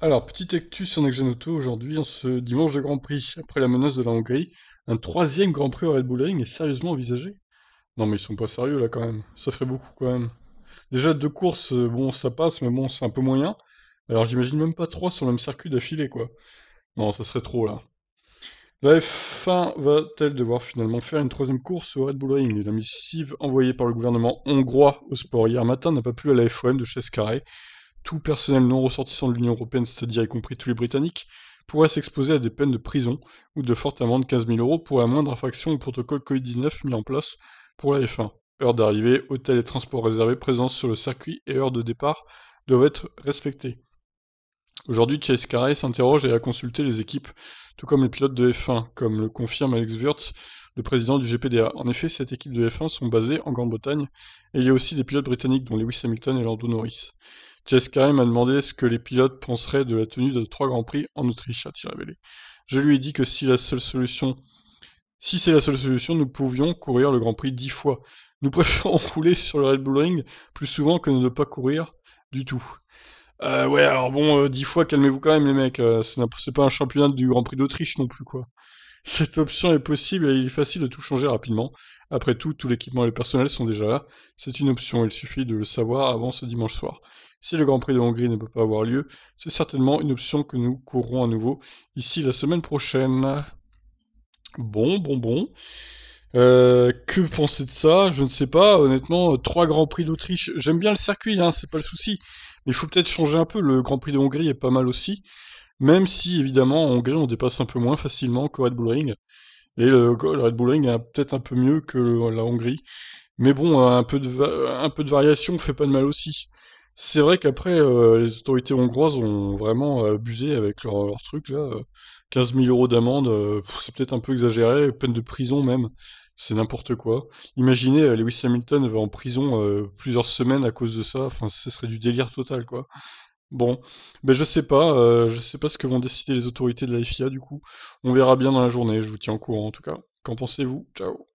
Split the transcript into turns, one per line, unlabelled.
Alors, petit actus sur Nexen Auto, aujourd'hui, en ce dimanche de Grand Prix, après la menace de la Hongrie, un troisième Grand Prix au Red Bull Ring est sérieusement envisagé. Non mais ils sont pas sérieux là quand même, ça ferait beaucoup quand même. Déjà deux courses, euh, bon ça passe, mais bon c'est un peu moyen. Alors j'imagine même pas trois sur le même circuit d'affilée quoi. Non, ça serait trop là. La F1 va-t-elle devoir finalement faire une troisième course au Red Bull Ring La missive envoyée par le gouvernement hongrois au sport hier matin n'a pas plu à la FOM de chez carré. Tout personnel non ressortissant de l'Union européenne, c'est-à-dire y compris tous les Britanniques, pourrait s'exposer à des peines de prison ou de fortes amendes 15 000 euros pour la moindre infraction au protocole Covid-19 mis en place pour la F1. Heures d'arrivée, hôtels et transports réservés, présence sur le circuit et heures de départ doivent être respectées. Aujourd'hui, Chase Carey s'interroge et a consulté les équipes, tout comme les pilotes de F1, comme le confirme Alex Wurtz, le président du GPDA. En effet, cette équipe de F1 sont basées en Grande-Bretagne et il y a aussi des pilotes britanniques dont Lewis Hamilton et Lando Norris. Jaskarim m'a demandé ce que les pilotes penseraient de la tenue de trois grands prix en Autriche, a-t-il révélé. Je lui ai dit que si la seule solution, si c'est la seule solution, nous pouvions courir le grand prix dix fois. Nous préférons rouler sur le Red Bull Ring plus souvent que de ne pas courir du tout. Euh, ouais, alors bon, euh, dix fois, calmez-vous quand même, les mecs. Euh, c'est pas un championnat du Grand Prix d'Autriche non plus, quoi. Cette option est possible et il est facile de tout changer rapidement. Après tout, tout l'équipement et le personnel sont déjà là. C'est une option, il suffit de le savoir avant ce dimanche soir. Si le Grand Prix de Hongrie ne peut pas avoir lieu, c'est certainement une option que nous courrons à nouveau ici la semaine prochaine. Bon, bon, bon. Euh, que penser de ça Je ne sais pas. Honnêtement, euh, trois grands prix d'Autriche. J'aime bien le circuit, hein, c'est pas le souci. Mais il faut peut-être changer un peu. Le Grand Prix de Hongrie est pas mal aussi. Même si, évidemment, en Hongrie, on dépasse un peu moins facilement que Red Bull Ring. Et le, Red Bull Ring est peut-être un peu mieux que la Hongrie. Mais bon, un peu de, un peu de variation fait pas de mal aussi. C'est vrai qu'après, euh, les autorités hongroises ont vraiment euh, abusé avec leur, truc là. 15 euh, 000 euros d'amende, c'est peut-être un peu exagéré, peine de prison même. C'est n'importe quoi. Imaginez, Lewis Hamilton va en prison plusieurs semaines à cause de ça. Enfin, ce serait du délire total, quoi. Bon, ben je sais pas, je sais pas ce que vont décider les autorités de la FIA du coup. On verra bien dans la journée, je vous tiens au courant en tout cas. Qu'en pensez-vous? Ciao.